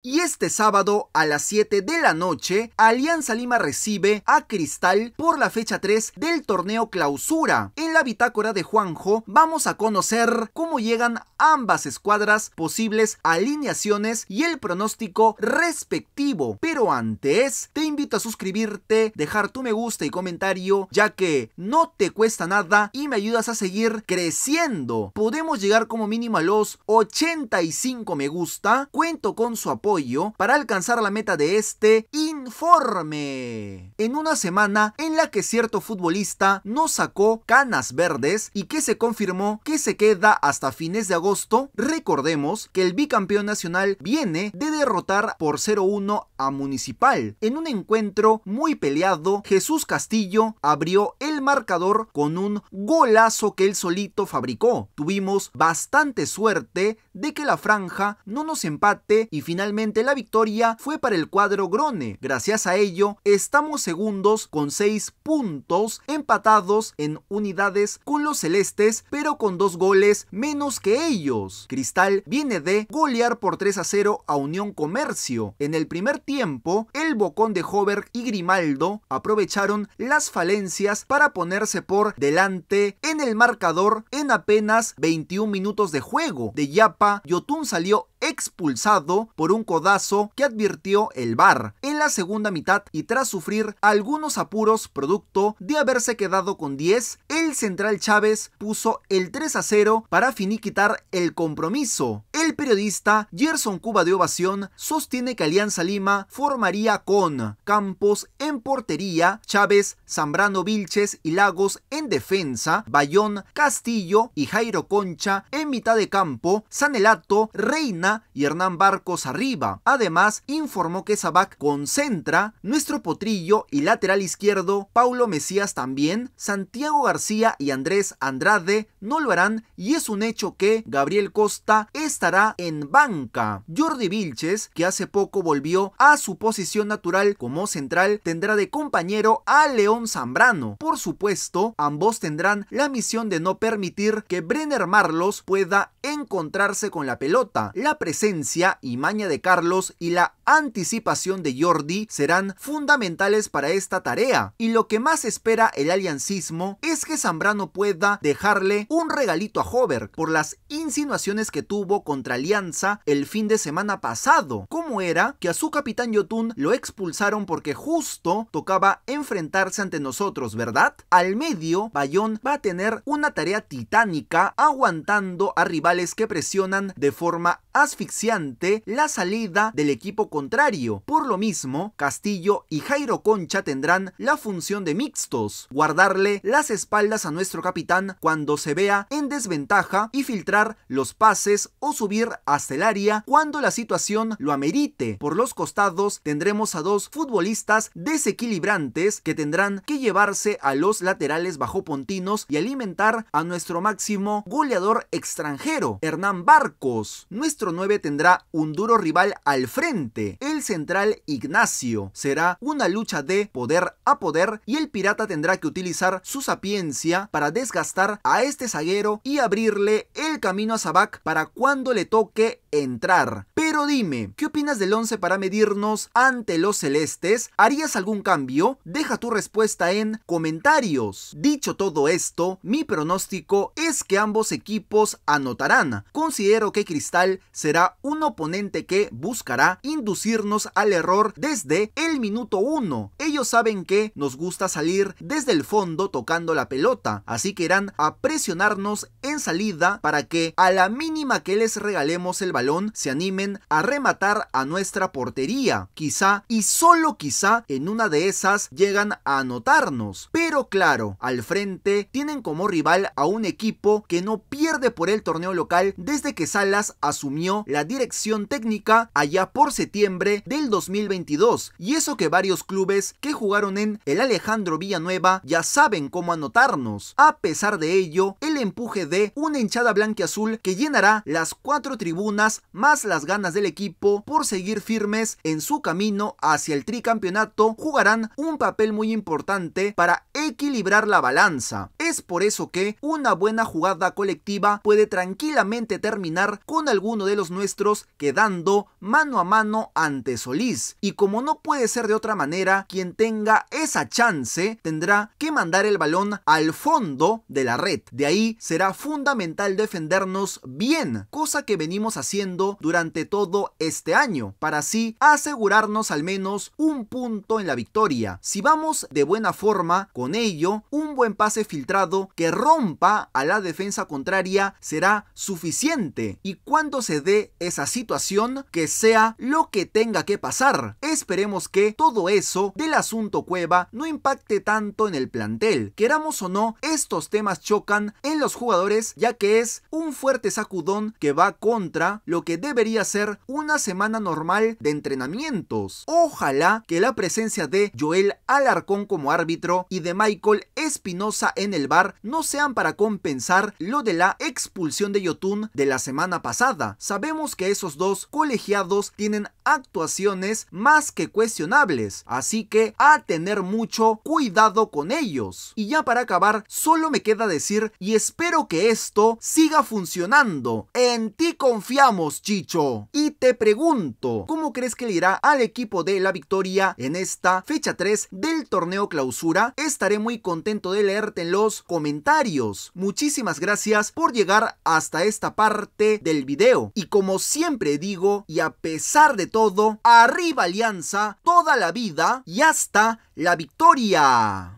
Y este sábado a las 7 de la noche, Alianza Lima recibe a Cristal por la fecha 3 del torneo clausura. En la bitácora de Juanjo vamos a conocer cómo llegan ambas escuadras, posibles alineaciones y el pronóstico respectivo. Pero antes, te invito a suscribirte, dejar tu me gusta y comentario, ya que no te cuesta nada y me ayudas a seguir creciendo. Podemos llegar como mínimo a los 85 me gusta, cuento con su apoyo para alcanzar la meta de este informe. En una semana en la que cierto futbolista no sacó canas verdes y que se confirmó que se queda hasta fines de agosto, recordemos que el bicampeón nacional viene de derrotar por 0-1 a Municipal. En un encuentro muy peleado, Jesús Castillo abrió el marcador con un golazo que él solito fabricó. Tuvimos bastante suerte de que la franja no nos empate y finalmente la victoria fue para el cuadro Grone. Gracias a ello, estamos segundos con 6 puntos empatados en unidades con los celestes, pero con dos goles menos que ellos. Cristal viene de golear por 3 a 0 a Unión Comercio. En el primer tiempo, el bocón de Hover y Grimaldo aprovecharon las falencias para ponerse por delante en el marcador en apenas 21 minutos de juego. De Yapa, Yotun salió expulsado por un codazo que advirtió el VAR en la segunda mitad y tras sufrir algunos apuros producto de haberse quedado con 10, el central Chávez puso el 3 a 0 para finiquitar el compromiso. El periodista Gerson Cuba de Ovación sostiene que Alianza Lima formaría con Campos en portería, Chávez, Zambrano Vilches y Lagos en defensa, Bayón, Castillo y Jairo Concha en mitad de campo, Sanelato, Reina y Hernán Barcos arriba. Además, informó que Sabac concentra, nuestro potrillo y lateral izquierdo, Paulo Mesías también, Santiago García y Andrés Andrade no lo harán y es un hecho que Gabriel Costa estará en banca. Jordi Vilches, que hace poco volvió a su posición natural como central, tendrá de compañero a León Zambrano. Por supuesto, ambos tendrán la misión de no permitir que Brenner Marlos pueda encontrarse con la pelota. La presencia y maña de Carlos y la anticipación de Jordi serán fundamentales para esta tarea. Y lo que más espera el aliancismo es que Zambrano pueda dejarle un regalito a Hover por las insinuaciones que tuvo contra Alianza el fin de semana pasado. ¿Cómo era que a su capitán Yotun lo expulsaron porque justo tocaba enfrentarse ante nosotros, verdad? Al medio, Bayón va a tener una tarea titánica aguantando a rivales que presionan de forma asfixiante la salida del equipo contrario. Por lo mismo, Castillo y Jairo Concha tendrán la función de mixtos, guardarle las espaldas a nuestro capitán cuando se vea en desventaja y filtrar los pases o subir hasta el área cuando la situación lo amerite. Por los costados tendremos a dos futbolistas desequilibrantes que tendrán que llevarse a los laterales bajo pontinos y alimentar a nuestro máximo goleador extranjero, Hernán Barcos. Nuestro 9 tendrá un duro rival al frente, el central Ignacio. Será una lucha de poder a poder y el pirata tendrá que utilizar su sapiencia para desgastar a este zaguero y abrirle el camino a Sabac para cuando le toque entrar dime, ¿qué opinas del 11 para medirnos ante los celestes? ¿Harías algún cambio? Deja tu respuesta en comentarios. Dicho todo esto, mi pronóstico es que ambos equipos anotarán. Considero que Cristal será un oponente que buscará inducirnos al error desde el minuto 1. Ellos saben que nos gusta salir desde el fondo tocando la pelota, así que irán a presionarnos en salida para que a la mínima que les regalemos el balón se animen a rematar a nuestra portería, quizá y solo quizá en una de esas llegan a anotarnos. Pero claro, al frente tienen como rival a un equipo que no pierde por el torneo local desde que Salas asumió la dirección técnica allá por septiembre del 2022 y eso que varios clubes que jugaron en el Alejandro Villanueva ya saben cómo anotarnos. A pesar de ello, el empuje de una hinchada azul que llenará las cuatro tribunas más las ganas de el equipo por seguir firmes en su camino hacia el tricampeonato jugarán un papel muy importante para equilibrar la balanza. Es por eso que una buena jugada colectiva puede tranquilamente terminar con alguno de los nuestros quedando mano a mano ante Solís. Y como no puede ser de otra manera, quien tenga esa chance tendrá que mandar el balón al fondo de la red. De ahí será fundamental defendernos bien, cosa que venimos haciendo durante todo este año, para así asegurarnos al menos un punto en la victoria. Si vamos de buena forma con ello, un buen pase filtrado que rompa a la defensa contraria será suficiente. Y cuando se dé esa situación, que sea lo que tenga que pasar. Esperemos que todo eso del asunto Cueva no impacte tanto en el plantel. Queramos o no, estos temas chocan en los jugadores ya que es un fuerte sacudón que va contra lo que debería ser una semana normal de entrenamientos. Ojalá que la presencia de Joel Alarcón como árbitro y de Michael Espinosa en el bar no sean para compensar lo de la expulsión de Yotun de la semana pasada. Sabemos que esos dos colegiados tienen actuaciones más que cuestionables, así que a tener mucho cuidado con ellos. Y ya para acabar, solo me queda decir y espero que esto siga funcionando. En ti confiamos, Chicho. Y te pregunto, ¿cómo crees que le irá al equipo de la victoria en esta fecha 3 del torneo clausura? Estaré muy contento de leerte en los comentarios. Muchísimas gracias por llegar hasta esta parte del video. Y como siempre digo, y a pesar de todo, arriba Alianza, toda la vida y hasta la victoria.